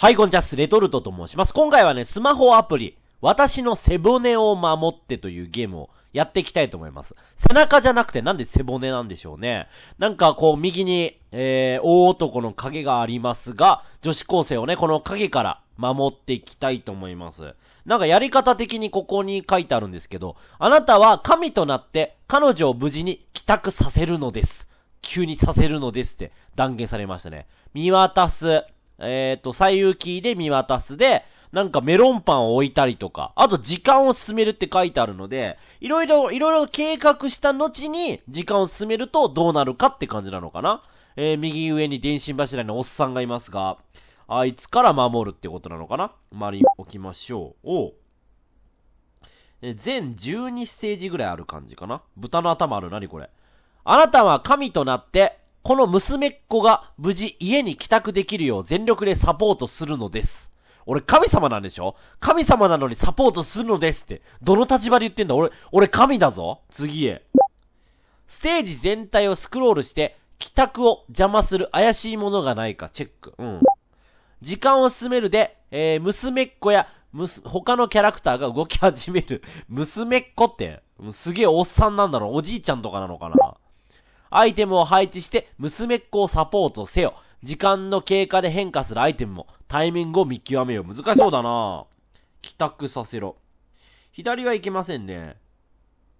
はい、こんにちは、レトルトと申します。今回はね、スマホアプリ、私の背骨を守ってというゲームをやっていきたいと思います。背中じゃなくてなんで背骨なんでしょうね。なんかこう右に、えー、大男の影がありますが、女子高生をね、この影から守っていきたいと思います。なんかやり方的にここに書いてあるんですけど、あなたは神となって彼女を無事に帰宅させるのです。急にさせるのですって断言されましたね。見渡す、えっ、ー、と、左右キーで見渡すで、なんかメロンパンを置いたりとか、あと時間を進めるって書いてあるので、いろいろ、いろいろ計画した後に時間を進めるとどうなるかって感じなのかな。えー、右上に電信柱のおっさんがいますが、あいつから守るってことなのかな周りに置きましょう。おう。え、全12ステージぐらいある感じかな豚の頭ある。なにこれあなたは神となって、この娘っ子が無事家に帰宅できるよう全力でサポートするのです。俺神様なんでしょ神様なのにサポートするのですって。どの立場で言ってんだ俺、俺神だぞ次へ。ステージ全体をスクロールして、帰宅を邪魔する怪しいものがないかチェック。うん。時間を進めるで、えー、娘っ子や、むす、他のキャラクターが動き始める。娘っ子って、すげえおっさんなんだろうおじいちゃんとかなのかなアイテムを配置して娘っ子をサポートせよ。時間の経過で変化するアイテムもタイミングを見極めよう。難しそうだな帰宅させろ。左はいけませんね。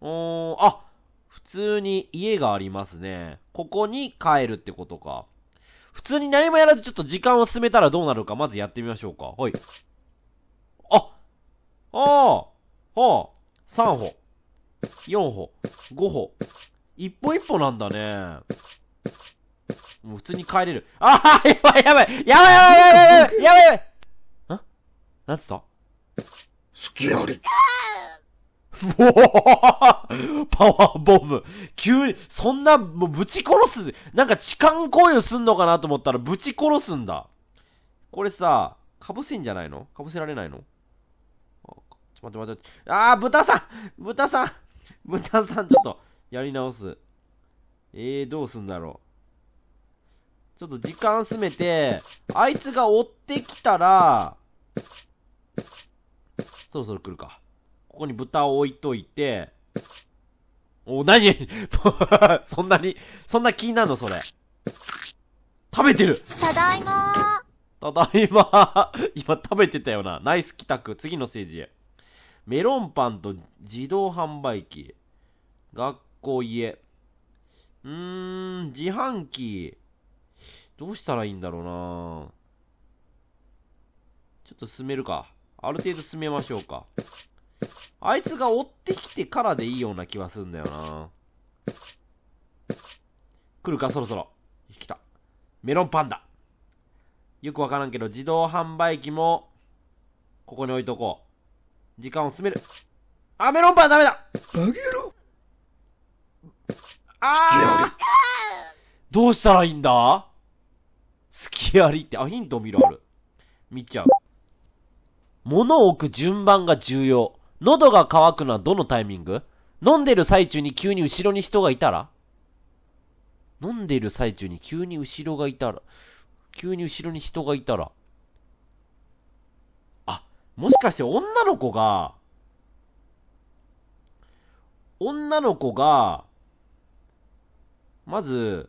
うーん、あ、普通に家がありますね。ここに帰るってことか。普通に何もやらずちょっと時間を進めたらどうなるか、まずやってみましょうか。はい。あああああ !3 歩。4歩。5歩。一歩一歩なんだね。もう普通に帰れる。ああやばいやばいやばいやばいやばいやばいやばいやばいんなんつった好きより。もうパワーボム急に、そんな、もうぶち殺すなんか痴漢行為をすんのかなと思ったらぶち殺すんだこれさ、かぶせんじゃないのかぶせられないのちょ、待って待って。あー、豚さん豚さん豚さん、ちょっと。やり直す。えー、どうすんだろう。ちょっと時間進めて、あいつが追ってきたら、そろそろ来るか。ここに豚を置いといて、お、なに そんなに、そんな気になるのそれ。食べてるただいまただいま 今食べてたよな。ナイス帰宅。次のステージへ。メロンパンと自動販売機。学校家。うーん、自販機。どうしたらいいんだろうなちょっと進めるか。ある程度進めましょうか。あいつが追ってきてからでいいような気はするんだよな来るか、そろそろ。来た。メロンパンダ。よくわからんけど、自動販売機も、ここに置いとこう。時間を進める。あ、メロンパンダメだバカ野ああどうしたらいいんだ好きありって、あ、ヒント見ろある。見ちゃう。物を置く順番が重要。喉が渇くのはどのタイミング飲んでる最中に急に後ろに人がいたら飲んでる最中に急に後ろがいたら、急に後ろに人がいたら。あ、もしかして女の子が、女の子が、まず、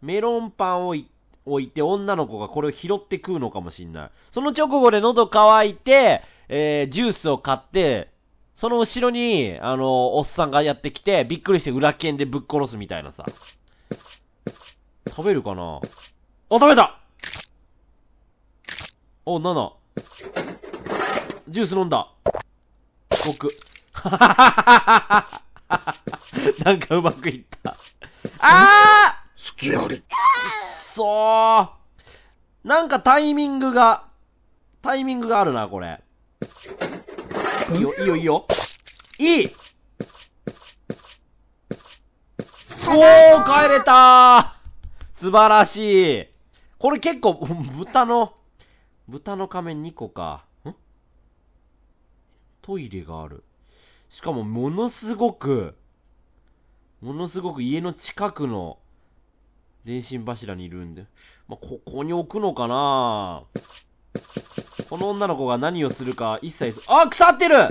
メロンパンを置いて女の子がこれを拾って食うのかもしんない。その直後で喉乾いて、えー、ジュースを買って、その後ろに、あの、おっさんがやってきて、びっくりして裏剣でぶっ殺すみたいなさ。食べるかなあ、食べたお、7。ジュース飲んだ。僕。はははははなんかうまくいった。ああ好きより。そう。なんかタイミングが、タイミングがあるな、これ。いいよ、いいよ、いいよ。いいおー、帰れた素晴らしい。これ結構、豚の、豚の仮面2個か。んトイレがある。しかもものすごく、ものすごく家の近くの電信柱にいるんで、まあ、ここに置くのかなこの女の子が何をするか一切、あ腐ってる好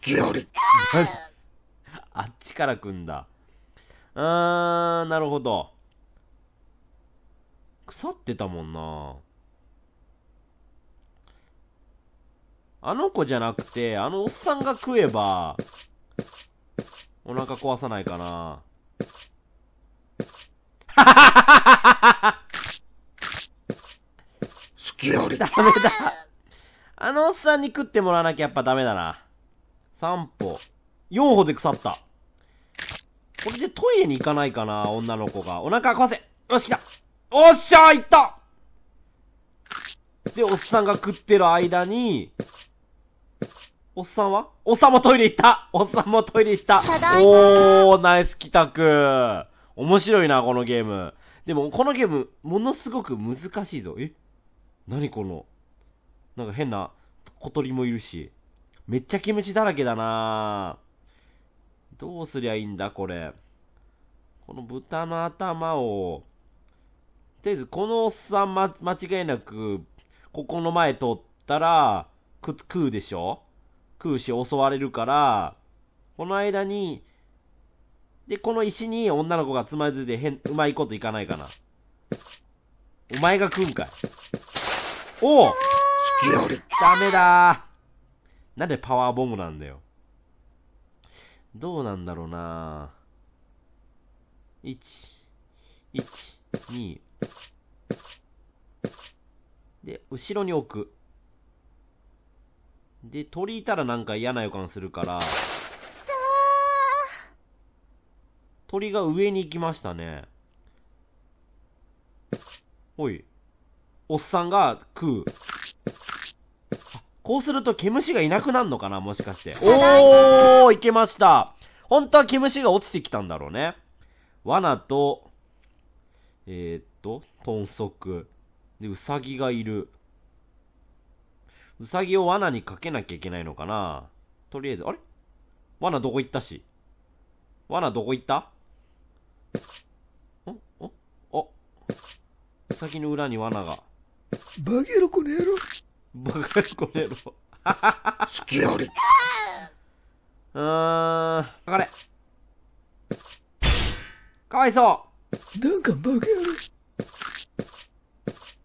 きより。あっちから来んだ。うーん、なるほど。腐ってたもんなあの子じゃなくて、あのおっさんが食えば、お腹壊さないかな。好きよりダメだ。あのおっさんに食ってもらわなきゃやっぱダメだな。3歩。4歩で腐った。これでトイレに行かないかな、女の子が。お腹壊せ。よし、来た。おっしゃー、行ったで、おっさんが食ってる間に、おっさんはおっさんもトイレ行ったおっさんもトイレ行ったおー、ナイス帰宅面白いな、このゲーム。でも、このゲーム、ものすごく難しいぞ。え何この、なんか変な小鳥もいるし。めっちゃキムチだらけだなどうすりゃいいんだ、これ。この豚の頭を、とりあえず、このおっさん、ま、間違いなく、ここの前通ったら、く、食うでしょ食うし襲われるから、この間に、で、この石に女の子がつまずいて変、うまいこといかないかな。お前が食うんかい。おおダメだなんでパワーボムなんだよ。どうなんだろうな1、1、2。で、後ろに置く。で、鳥いたらなんか嫌な予感するから、鳥が上に行きましたね。おい。おっさんが食う。こうすると毛虫がいなくなるのかなもしかして。おーいけました本当は毛虫が落ちてきたんだろうね。罠と、えー、っと、豚足。で、うさぎがいる。うさぎを罠にかけなきゃいけないのかなとりあえず、あれ罠どこ行ったし。罠どこ行ったんんあうさぎの裏に罠が。バゲロコネロ。バカロコネロ。好きより。うーん、かかれ。かわいそう。なんかバカロ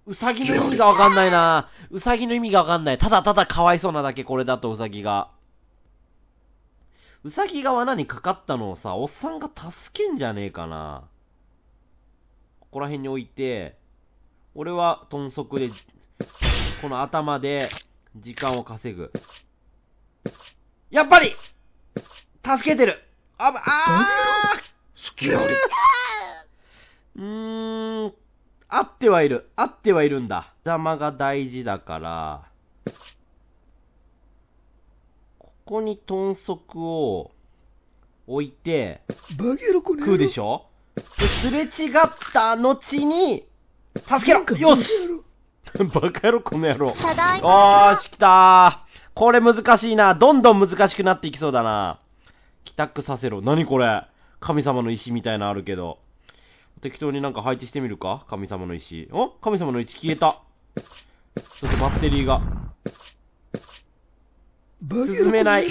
うさぎの意味がわかんないなうさぎの意味がわかんない。ただただかわいそうなだけ、これだとうさぎが。うさぎが罠にかかったのをさ、おっさんが助けんじゃねえかな。ここら辺に置いて、俺は豚足で、この頭で時間を稼ぐ。やっぱり助けてるあぶ、あー好きより。うーん、あってはいる。あってはいるんだ。魔が大事だから、ここに豚足を置いて、食うでしょすれ違った後に、助けろよし バカ野郎この野郎。おーし、来たこれ難しいな。どんどん難しくなっていきそうだな。帰宅させろ。何これ神様の石みたいなのあるけど。適当になんか配置してみるか神様の石。お神様の石消えた。ちょっとバッテリーが。進めない。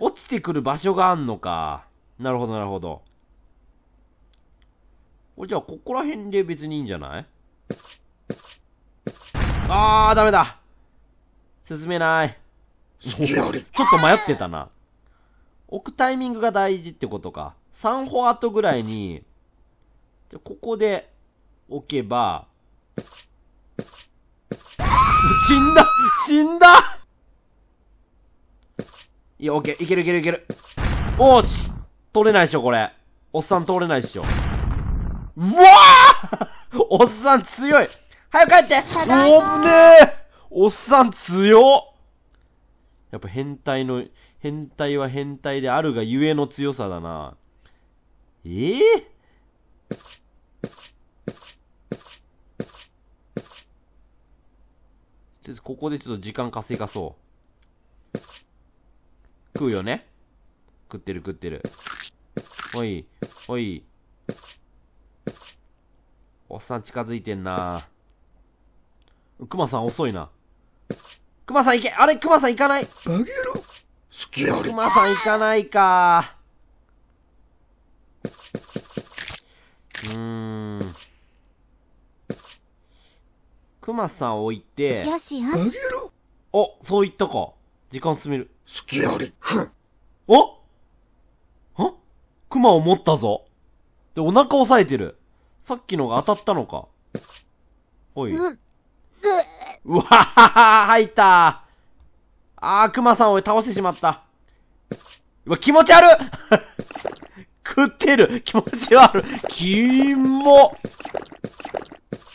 落ちてくる場所があんのか。なるほど、なるほど。これじゃあ、ここら辺で別にいいんじゃないあー、ダメだ。進めない。ちょっと迷ってたな。置くタイミングが大事ってことか。3歩後ぐらいに、じゃ、ここで置けば、死んだ死んだいや、オッケー。いけるいけるいける。おーし取れないでしょ、これ。おっさん通れないでしょ。うわー おっさん強い早く帰っておっねーおっさん強やっぱ変態の、変態は変態であるがゆえの強さだな。ええーちょっとここでちょっと時間稼がそう。食うよね食ってる食ってる。おい、おい。おっさん近づいてんなクマさん遅いな。クマさん行けあれクマさん行かないバゲロ好きやクマさん行かないかクマさん置いて。よしよし。お、そう言ったか。時間進める。好きより。おんクマを持ったぞ。で、お腹押さえてる。さっきのが当たったのか。ほい。う、うわはは入ったあー、クマさんを倒してしまった。うわ、気持ち悪食ってる気持ち悪いんも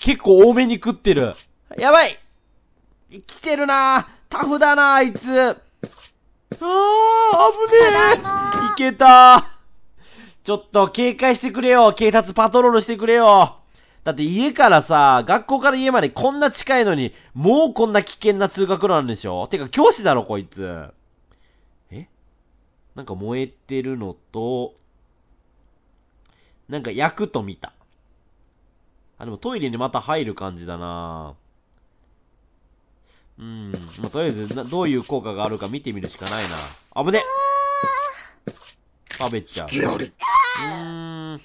結構多めに食ってる。やばい生きてるなタフだなあいつ。ああ、危ねえ。いけたちょっと警戒してくれよ。警察パトロールしてくれよ。だって家からさ、学校から家までこんな近いのに、もうこんな危険な通学路なんでしょてか教師だろ、こいつ。えなんか燃えてるのと、なんか焼くと見た。あ、でもトイレにまた入る感じだなうん。まあ、とりあえずな、どういう効果があるか見てみるしかないな。あぶね食べちゃう。うーん。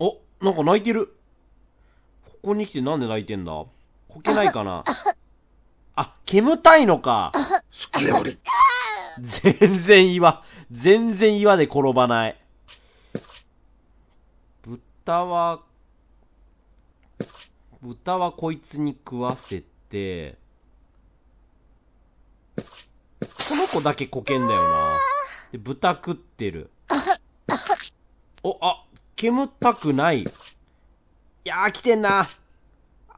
お、なんか泣いてる。ここに来てなんで泣いてんだこけないかなあ、煙たいのか。好きより。全然岩。全然岩で転ばない。豚は、豚はこいつに食わせて、この子だけこけんだよな。で、豚食ってる。お、あ、煙たくない。いやー、来てんな。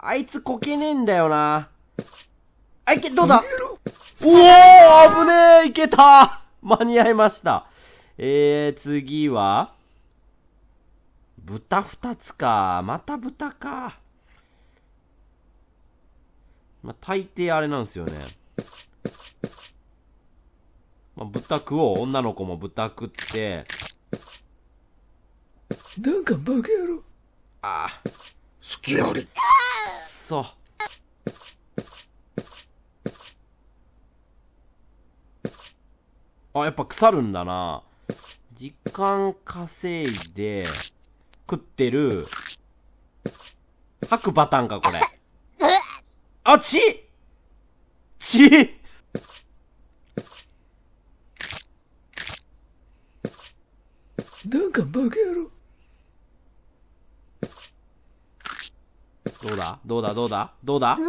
あいつこけねえんだよな。あいけ、どうだおお危ねえいけた間に合いました。えー、次は豚二つか。また豚か。まあ、大抵あれなんですよね。まあ、豚食おう。女の子も豚食って。なんかバカ野郎。ああ。好きより。そう。あ、やっぱ腐るんだな。時間稼いで、食ってる、吐くパターンか、これ。あ、血血なんかバカ野郎。どうだどうだどうだどうだバ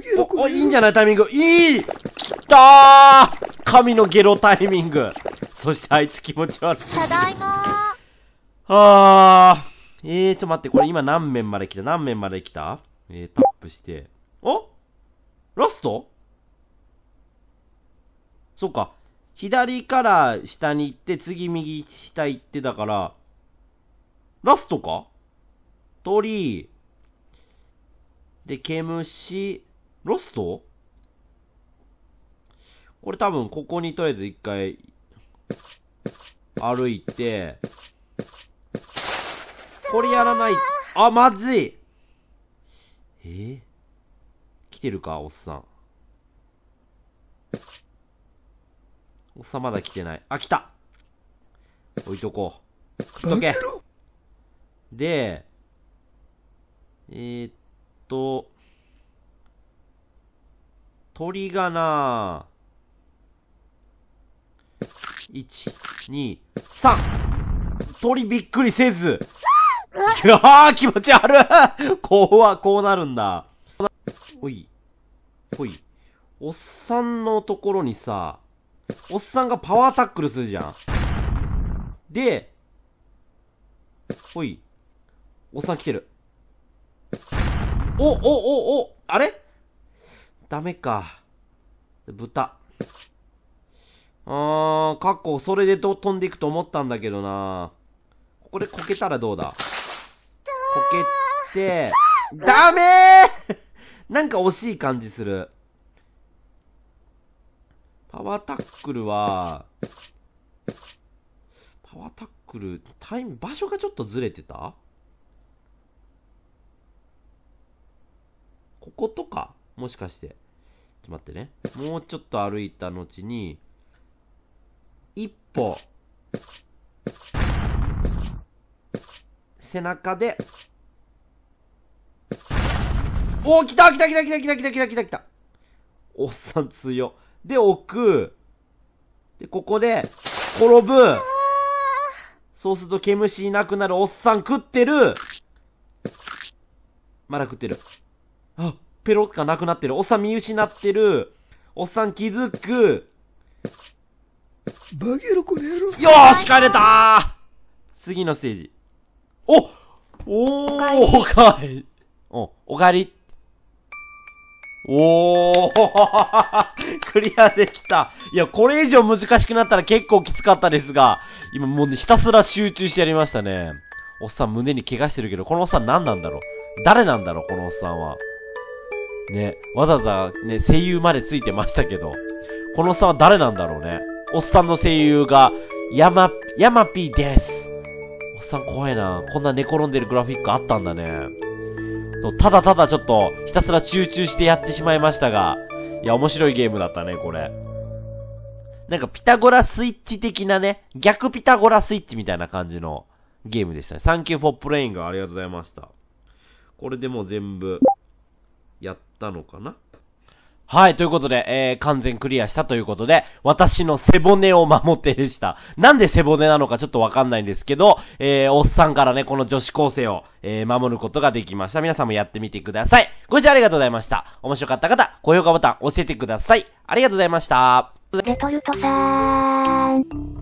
ケ野郎お、いいんじゃないタイミング。いいきたー神のゲロタイミング。そしてあいつ気持ち悪い。ただいまあー。えーと待って、これ今何面まで来た何面まで来たえー、タップして。おラストそっか。左から下に行って、次右下行ってだから、ラストか鳥、で、毛虫、ロストこれ多分ここにとりあえず一回歩いて、これやらない、あ、まずいえー、来てるか、おっさん。おっさんまだ来てない。あ、来た置いとこう。食っとけで、えー、っと、鳥がなぁ、123鳥びっくりせず いやー気持ち悪いこうは、こうなるんだ。ほい。ほい。おっさんのところにさ、おっさんがパワータックルするじゃん。で、ほい。おっさん来てる。お、お、お、お、あれダメか。豚。あー、かっこ、それでと飛んでいくと思ったんだけどなここでこけたらどうだこけて、ダメー なんか惜しい感じする。パワータックルは、パワータックル、タイム、場所がちょっとずれてたこことかもしかして。ちょっと待ってね。もうちょっと歩いた後に、一歩、背中で、おお、来た来た来た来た来た来た来た来た来たおっさん強。で、置く。で、ここで、転ぶ。そうすると毛虫いなくなるおっさん食ってるまだ食ってる。あ、ペロッカなくなってる。おっさん見失ってる。おっさん気づく。バゲロこの野郎よし帰れた次のステージ。おおーおかえりお、おかえりおークリアできた。いや、これ以上難しくなったら結構きつかったですが、今もうね、ひたすら集中してやりましたね。おっさん胸に怪我してるけど、このおっさん何なんだろう誰なんだろうこのおっさんは。ね、わざわざね、声優までついてましたけど、このおっさんは誰なんだろうね。おっさんの声優が、やま、やまぴーです。おっさん怖いな。こんな寝転んでるグラフィックあったんだね。そうただただちょっと、ひたすら集中してやってしまいましたが、いや、面白いゲームだったね、これ。なんか、ピタゴラスイッチ的なね、逆ピタゴラスイッチみたいな感じのゲームでしたね。サンキューフォープレイングありがとうございました。これでもう全部、やったのかなはい、ということで、えー、完全クリアしたということで、私の背骨を守ってでした。なんで背骨なのかちょっとわかんないんですけど、えー、おっさんからね、この女子高生を、えー、守ることができました。皆さんもやってみてください。ご視聴ありがとうございました。面白かった方、高評価ボタン押しててください。ありがとうございました。レトルトさーん。